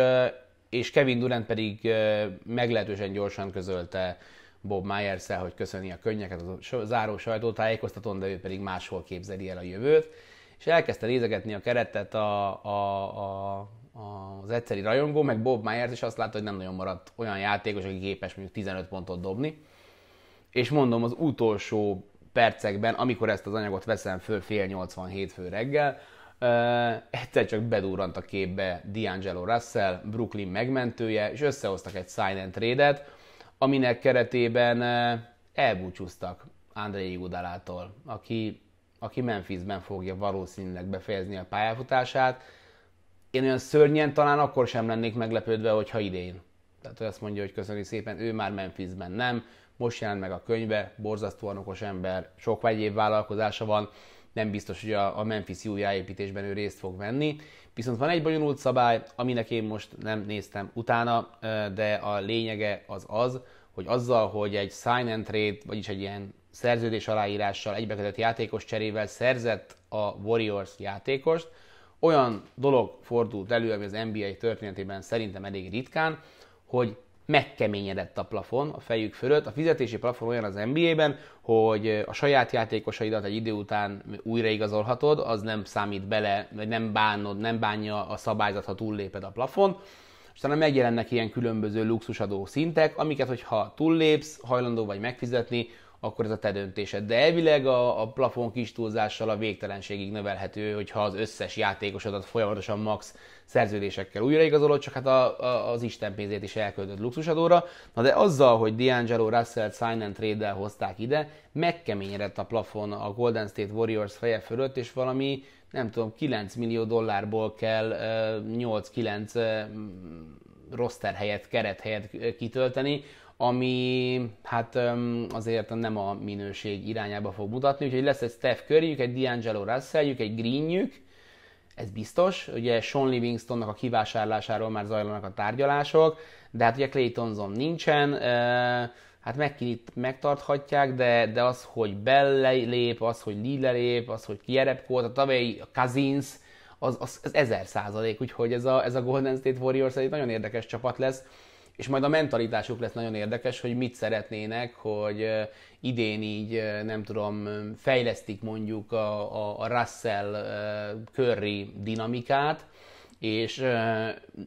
és Kevin Durant pedig meglehetősen gyorsan közölte Bob myers hogy köszöni a könnyeket a záró sajtótájékoztatón, de ő pedig máshol képzeli el a jövőt. És elkezdte nézegetni a keretet a, a, a, az egyszeri rajongó, meg Bob Myers is azt látta, hogy nem nagyon maradt olyan játékos, aki képes mondjuk 15 pontot dobni. És mondom, az utolsó percekben, amikor ezt az anyagot veszem föl fél 87 fő reggel, Uh, egyszer csak bedurrant a képbe D'Angelo Russell, Brooklyn megmentője, és összehoztak egy sign and trade-et, aminek keretében uh, elbúcsúztak Andrei Iguodalától, aki, aki Memphisben fogja valószínűleg befejezni a pályafutását. Én olyan szörnyen talán akkor sem lennék meglepődve, hogyha idén. Tehát ő azt mondja, hogy köszönjük szépen, ő már Memphisben nem, most jelent meg a könyve, borzasztóan okos ember, sok egyéb vállalkozása van, nem biztos, hogy a Memphis újjáépítésben ő részt fog venni. Viszont van egy bonyolult szabály, aminek én most nem néztem utána, de a lényege az az, hogy azzal, hogy egy sign and trade, vagyis egy ilyen szerződés aláírással egybekötött játékos cserével szerzett a Warriors játékost, olyan dolog fordult elő, ami az NBA történetében szerintem elég ritkán, hogy megkeményedett a plafon a fejük fölött. A fizetési plafon olyan az NBA-ben, hogy a saját játékosaidat egy idő után újraigazolhatod, az nem számít bele, vagy nem bánod, nem bánja a szabályzat, ha túlléped a plafon. Aztán megjelennek ilyen különböző luxusadó szintek, amiket, hogyha túllépsz, hajlandó vagy megfizetni, akkor ez a te döntésed. De elvileg a, a plafon kis túlzással a végtelenségig növelhető, hogyha az összes játékosodat folyamatosan max szerződésekkel újraigazolod, csak hát a, a, az Isten pénzét is elköltött luxusadóra. Na de azzal, hogy D'Angelo russell sign and trade-del hozták ide, megkeményedett a plafon a Golden State Warriors feje fölött, és valami nem tudom, 9 millió dollárból kell 8-9 roster helyet, keret helyet kitölteni, ami hát azért nem a minőség irányába fog mutatni, úgyhogy lesz egy Steph curry egy D'Angelo russell egy Greenjük, ez biztos. Ugye Sean Livingstonnak a kivásárlásáról már zajlanak a tárgyalások, de hát ugye Clay Thompson nincsen, hát megkinit megtarthatják, de, de az, hogy Bell lép, az, hogy Lille lép, az, hogy Kierepkót, a tavalyi Kazins, az, az, az ezer százalék, úgyhogy ez a, ez a Golden State Warriors egy nagyon érdekes csapat lesz és majd a mentalitásuk lesz nagyon érdekes, hogy mit szeretnének, hogy idén így, nem tudom, fejlesztik mondjuk a, a, a russell körri dinamikát, és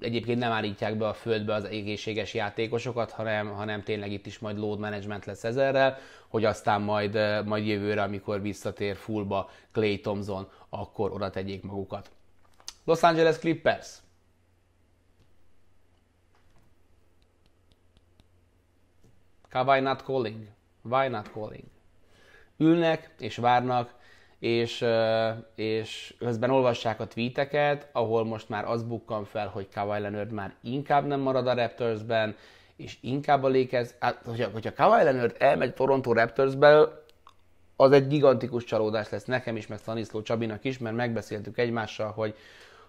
egyébként nem állítják be a földbe az egészséges játékosokat, hanem, hanem tényleg itt is majd load management lesz ezerrel, hogy aztán majd, majd jövőre, amikor visszatér fullba Clay Thompson, akkor oda tegyék magukat. Los Angeles Clippers. Why not calling? Why not calling? Ülnek és várnak, és, és közben olvassák a tweeteket, ahol most már az bukkan fel, hogy Kawhi Leonard már inkább nem marad a Raptorsben, és inkább a Lakers, hát, hogyha, hogyha Kawhi Leonard elmegy Toronto Raptorsbe, az egy gigantikus csalódás lesz nekem is, meg Szaniszló Csabinak is, mert megbeszéltük egymással, hogy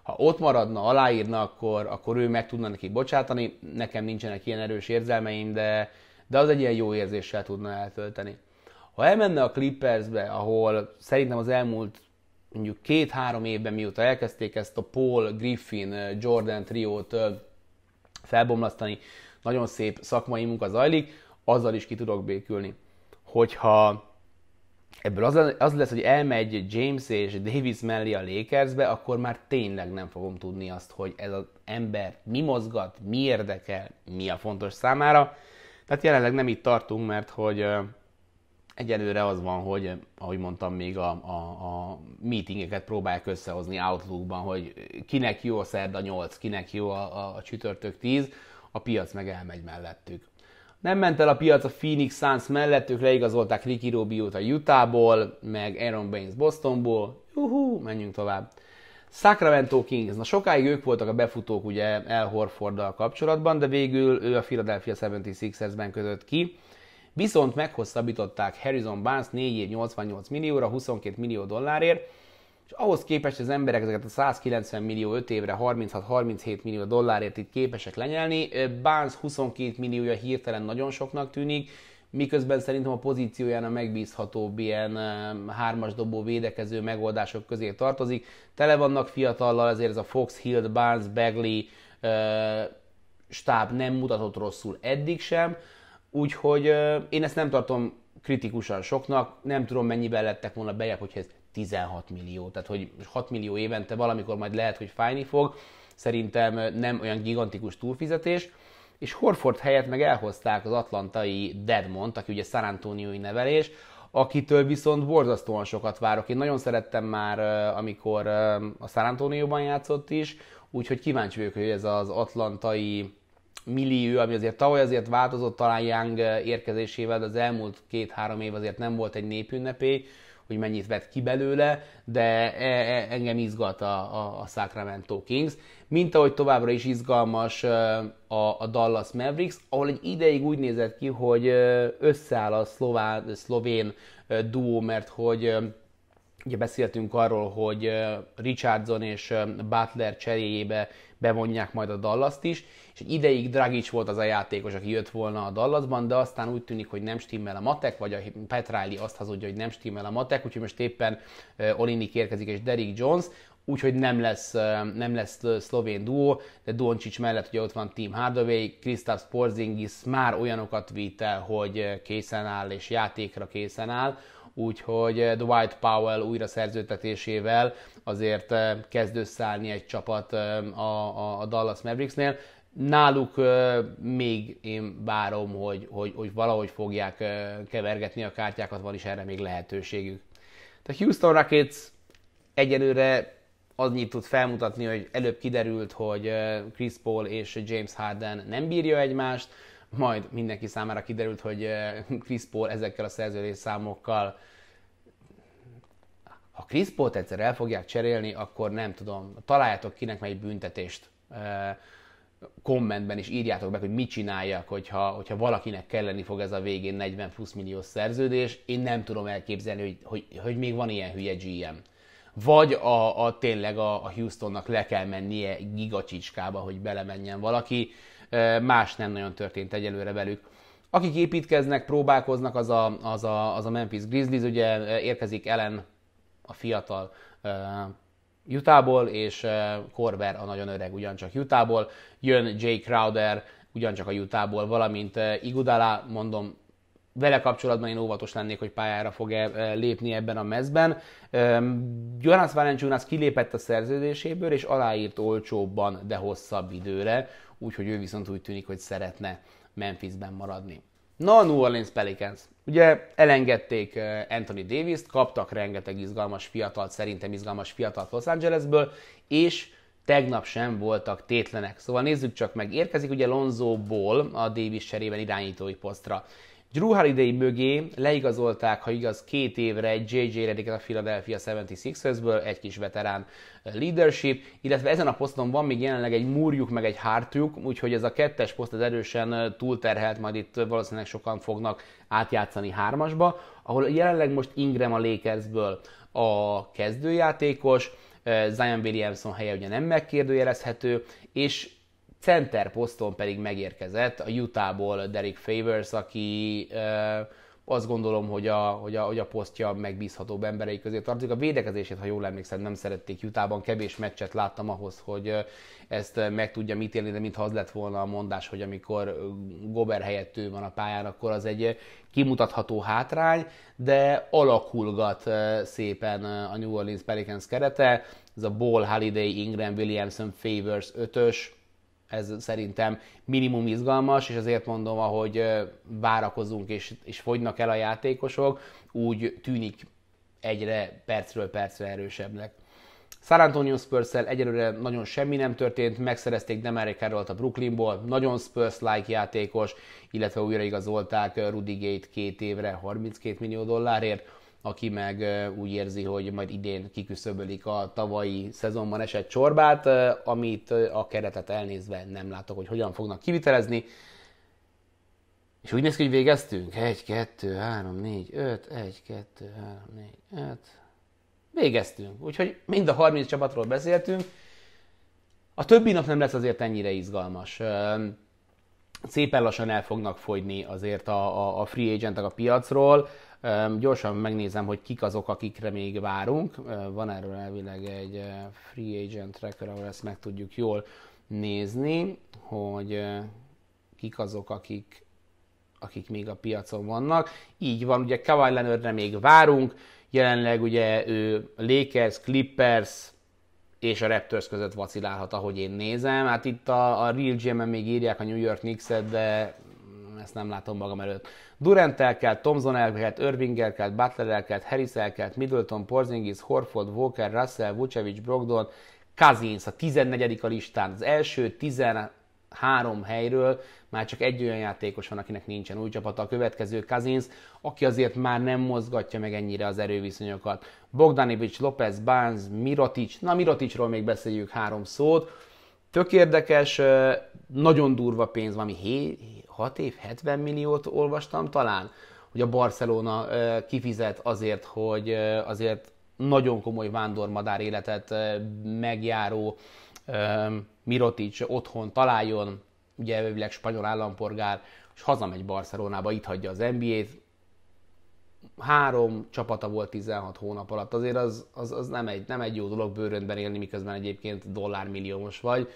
ha ott maradna, aláírna, akkor, akkor ő meg tudna neki bocsátani. Nekem nincsenek ilyen erős érzelmeim, de, de az egy ilyen jó érzéssel tudna eltölteni. Ha elmenne a Clippersbe, ahol szerintem az elmúlt mondjuk két-három évben, mióta elkezdték ezt a Paul Griffin eh, Jordan triót eh, felbomlasztani, nagyon szép szakmai munka zajlik, azzal is ki tudok békülni. Hogyha ebből az, az lesz, hogy elmegy James és Davis mellé a Lakersbe, akkor már tényleg nem fogom tudni azt, hogy ez az ember mi mozgat, mi érdekel, mi a fontos számára. Tehát jelenleg nem itt tartunk, mert hogy egyelőre az van, hogy ahogy mondtam, még a, a, a meetingeket próbálják összehozni Outlookban, hogy kinek jó a szerda 8, kinek jó a, a, a csütörtök 10, a piac meg elmegy mellettük. Nem ment el a piac a Phoenix Suns mellett, ők leigazolták Ricky Rubio-t a Utahból, meg Aaron Baines Bostonból. Juhú, menjünk tovább. Sacramento Kings, na sokáig ők voltak a befutók ugye El Horforddal kapcsolatban, de végül ő a Philadelphia 76ers-ben között ki. Viszont meghosszabbították Harrison Barnes 4 év 88 millióra, 22 millió dollárért, és ahhoz képest az emberek ezeket a 190 millió 5 évre 36-37 millió dollárért itt képesek lenyelni. Barnes 22 milliója hirtelen nagyon soknak tűnik, miközben szerintem a pozícióján a megbízhatóbb ilyen hármas dobó védekező megoldások közé tartozik. Tele vannak fiatallal, ezért ez a Fox, Hill, Barnes, Bagley stáb nem mutatott rosszul eddig sem, úgyhogy én ezt nem tartom kritikusan soknak, nem tudom mennyiben lettek volna bejebb, hogyha ez 16 millió, tehát hogy 6 millió évente valamikor majd lehet, hogy fájni fog, szerintem nem olyan gigantikus túlfizetés, és Horford helyett meg elhozták az atlantai Deadmont, aki ugye San Antonioi nevelés, akitől viszont borzasztóan sokat várok. Én nagyon szerettem már, amikor a San Antonióban játszott is, úgyhogy kíváncsi vagyok, hogy ez az atlantai millió, ami azért tavaly azért változott talán Young érkezésével, de az elmúlt két-három év azért nem volt egy népünnepé, hogy mennyit vett ki belőle, de e, e, engem izgat a, a, a Sacramento Kings. Mint ahogy továbbra is izgalmas a, a Dallas Mavericks, ahol egy ideig úgy nézett ki, hogy összeáll a szlován, szlovén duó, mert hogy ugye beszéltünk arról, hogy Richardson és Butler cseréjébe bevonják majd a Dallast is, és egy ideig Dragic volt az a játékos, aki jött volna a Dallasban, de aztán úgy tűnik, hogy nem stimmel a matek, vagy a Petráli azt hazudja, hogy nem stimmel a matek, úgyhogy most éppen Olinik érkezik és Derek Jones, úgyhogy nem lesz, nem lesz szlovén duó, de Doncic mellett ugye ott van Team Hardaway, Kristaps Porzingis már olyanokat vitt el, hogy készen áll és játékra készen áll, úgyhogy eh, Dwight Powell újra szerződtetésével azért eh, kezd összeállni egy csapat eh, a, a Dallas Mavericksnél. Náluk még én várom, hogy, hogy, hogy valahogy fogják kevergetni a kártyákat, van is erre még lehetőségük. A Houston Rockets egyelőre annyit tud felmutatni, hogy előbb kiderült, hogy Chris Paul és James Harden nem bírja egymást, majd mindenki számára kiderült, hogy eh, Chris Paul ezekkel a szerződés számokkal ha Chris Paul-t egyszer el fogják cserélni, akkor nem tudom, találjátok kinek melyik büntetést eh, kommentben is írjátok meg, hogy mit csináljak, hogyha, hogyha valakinek kelleni fog ez a végén 40 plusz millió szerződés. Én nem tudom elképzelni, hogy, hogy, hogy még van ilyen hülye GM. Vagy a, a tényleg a, a Houstonnak le kell mennie gigacsicskába, hogy belemenjen valaki más nem nagyon történt egyelőre velük. Akik építkeznek, próbálkoznak, az a, az a, az a Memphis Grizzlies, ugye érkezik Ellen a fiatal Utahból, és Korver a nagyon öreg ugyancsak Utahból, jön Jay Crowder ugyancsak a Utahból, valamint Igudala, mondom, vele kapcsolatban én óvatos lennék, hogy pályára fog-e lépni ebben a mezben. Jonas Valenciunas kilépett a szerződéséből, és aláírt olcsóbban, de hosszabb időre, úgyhogy ő viszont úgy tűnik, hogy szeretne Memphisben maradni. Na, a New Orleans Pelicans. Ugye elengedték eh, Anthony Davis-t, kaptak rengeteg izgalmas fiatalt, szerintem izgalmas fiatalt Los Angelesből, és tegnap sem voltak tétlenek. Szóval nézzük csak meg, érkezik ugye Lonzo Ball a Davis cserében irányítói posztra. Drew Holiday mögé leigazolták, ha igaz, két évre egy J.J. Redicket a Philadelphia 76 ből egy kis veterán leadership, illetve ezen a poszton van még jelenleg egy múrjuk, meg egy hártjuk, úgyhogy ez a kettes poszt az erősen túlterhelt, majd itt valószínűleg sokan fognak átjátszani hármasba, ahol jelenleg most Ingram a Lakersből a kezdőjátékos, Zion Williamson helye ugye nem megkérdőjelezhető, és center poszton pedig megérkezett a Utahból Derek Favors, aki azt gondolom, hogy a, hogy a, hogy a posztja megbízhatóbb emberei közé tartozik. A védekezését, ha jól emlékszem, nem szerették Utahban Kevés meccset láttam ahhoz, hogy ezt meg tudja mit élni, de mintha az lett volna a mondás, hogy amikor Gober helyett ő van a pályán, akkor az egy kimutatható hátrány, de alakulgat szépen a New Orleans Pelicans kerete. Ez a Ball, Holiday, Ingram, Williamson, Favors 5-ös, ez szerintem minimum izgalmas, és azért mondom, ahogy várakozunk és, és fogynak el a játékosok, úgy tűnik egyre percről percre erősebbnek. San Antonio spurs egyelőre nagyon semmi nem történt, megszerezték Demary Carrollt a Brooklynból, nagyon Spurs-like játékos, illetve újraigazolták Rudy Gate két évre 32 millió dollárért aki meg úgy érzi, hogy majd idén kiküszöbölik a tavalyi szezonban esett csorbát, amit a keretet elnézve nem látok, hogy hogyan fognak kivitelezni. És úgy néz ki, hogy végeztünk. 1, 2, 3, 4, 5, 1, 2, 3, 4, 5. Végeztünk. Úgyhogy mind a 30 csapatról beszéltünk. A többi nap nem lesz azért ennyire izgalmas. Szépen lassan el fognak fogyni azért a, a, a free agentek a piacról. Gyorsan megnézem, hogy kik azok, akikre még várunk. Van erről elvileg egy free agent tracker, ahol ezt meg tudjuk jól nézni, hogy kik azok, akik, akik még a piacon vannak. Így van, ugye Kawhi Leonardre még várunk, jelenleg ugye ő Lakers, Clippers és a Raptors között vacilálhat, ahogy én nézem. Hát itt a, a Real GM még írják a New York Knicks-et, de ezt nem látom magam előtt. Durant elkelt, Thompson elkelt, Irving elkelt, Butler elkelt, Harris elkelt, Middleton, Porzingis, Horford, Walker, Russell, Vucevic, Brogdon, Kazins a 14. a listán. Az első 13 helyről már csak egy olyan játékos van, akinek nincsen új csapata. A következő Kazins, aki azért már nem mozgatja meg ennyire az erőviszonyokat. Bogdanovic, López, Barnes, Mirotic. Na, Miroticról még beszéljük három szót Tök érdekes, nagyon durva pénz, valami 6 év, 70 milliót olvastam talán, hogy a Barcelona kifizet azért, hogy azért nagyon komoly vándormadár életet megjáró Mirotic otthon találjon, ugye elvileg spanyol állampolgár, és hazamegy Barcelonába, itt hagyja az NBA-t, három csapata volt 16 hónap alatt. Azért az, az, az nem, egy, nem egy jó dolog bőröndben élni, miközben egyébként dollármilliómos vagy.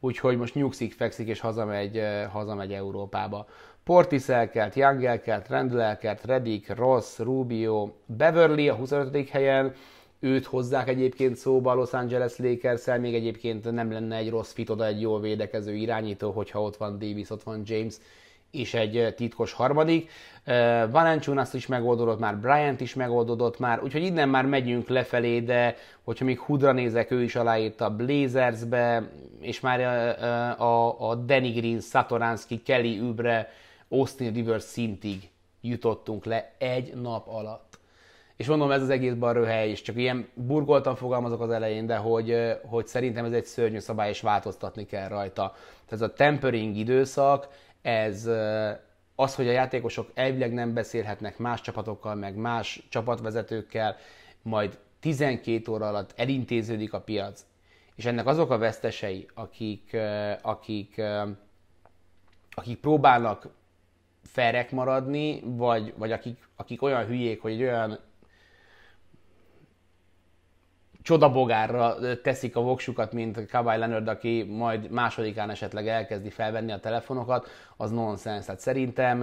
Úgyhogy most nyugszik, fekszik és hazamegy, eh, hazamegy Európába. Portis elkelt, Young elkelt, Randall elkelt, Redick, Ross, Rubio, Beverly a 25. helyen, őt hozzák egyébként szóba a Los Angeles lakers -el. még egyébként nem lenne egy rossz fit oda egy jól védekező irányító, hogyha ott van Davis, ott van James, és egy eh, titkos harmadik. Eh, Valanciunas is megoldódott már, Bryant is megoldódott már, úgyhogy innen már megyünk lefelé, de hogyha még Hudra nézek, ő is aláírta a Blazersbe, és már a, eh, a, a Danny Green, Satoranski, Kelly Übre, Austin Rivers szintig jutottunk le egy nap alatt. És mondom, ez az egész hely és csak ilyen burgoltan fogalmazok az elején, de hogy, hogy szerintem ez egy szörnyű szabály, és változtatni kell rajta. Tehát ez a tempering időszak, ez az, hogy a játékosok elvileg nem beszélhetnek más csapatokkal, meg más csapatvezetőkkel, majd 12 óra alatt elintéződik a piac, és ennek azok a vesztesei, akik, akik, akik próbálnak ferek maradni, vagy, vagy akik, akik olyan hülyék, hogy egy olyan csodabogárra teszik a voksukat, mint Kawhi Leonard, aki majd másodikán esetleg elkezdi felvenni a telefonokat, az nonsens. Tehát szerintem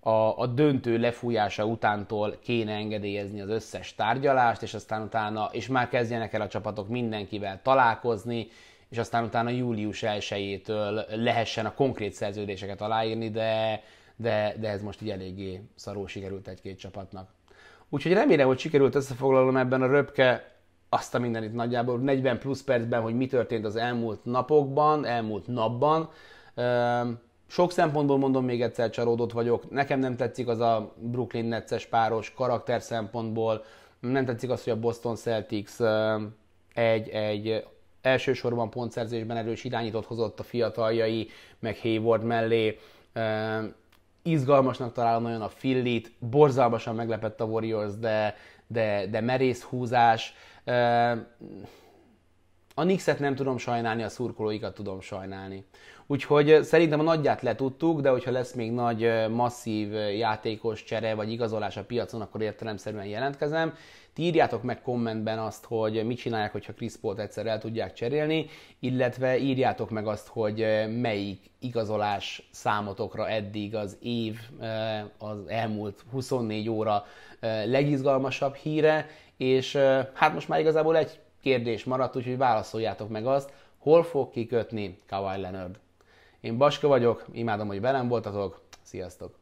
a, a döntő lefújása utántól kéne engedélyezni az összes tárgyalást, és aztán utána, és már kezdjenek el a csapatok mindenkivel találkozni, és aztán utána július 1 lehessen a konkrét szerződéseket aláírni, de, de, de ez most így eléggé szaró sikerült egy-két csapatnak. Úgyhogy remélem, hogy sikerült összefoglalom ebben a röpke azt a mindenit nagyjából 40 plusz percben, hogy mi történt az elmúlt napokban, elmúlt napban. Sok szempontból mondom még egyszer csalódott vagyok. Nekem nem tetszik az a Brooklyn Netses páros karakter szempontból. Nem tetszik az, hogy a Boston Celtics egy, egy elsősorban pontszerzésben erős irányított hozott a fiataljai, meg Hayward mellé. Izgalmasnak találom nagyon a Fillit, borzalmasan meglepett a Warriors, de, de, de merész húzás. A Nixet nem tudom sajnálni, a szurkolóikat tudom sajnálni. Úgyhogy szerintem a nagyját letudtuk, de hogyha lesz még nagy masszív játékos csere vagy igazolás a piacon, akkor értelemszerűen jelentkezem. Ti írjátok meg kommentben azt, hogy mit csinálják, hogyha Chris Paul-t egyszer el tudják cserélni, illetve írjátok meg azt, hogy melyik igazolás számotokra eddig az év, az elmúlt 24 óra legizgalmasabb híre, és hát most már igazából egy kérdés maradt, úgyhogy válaszoljátok meg azt, hol fog kikötni Kawhi Leonard. Én Baska vagyok, imádom, hogy velem voltatok, sziasztok!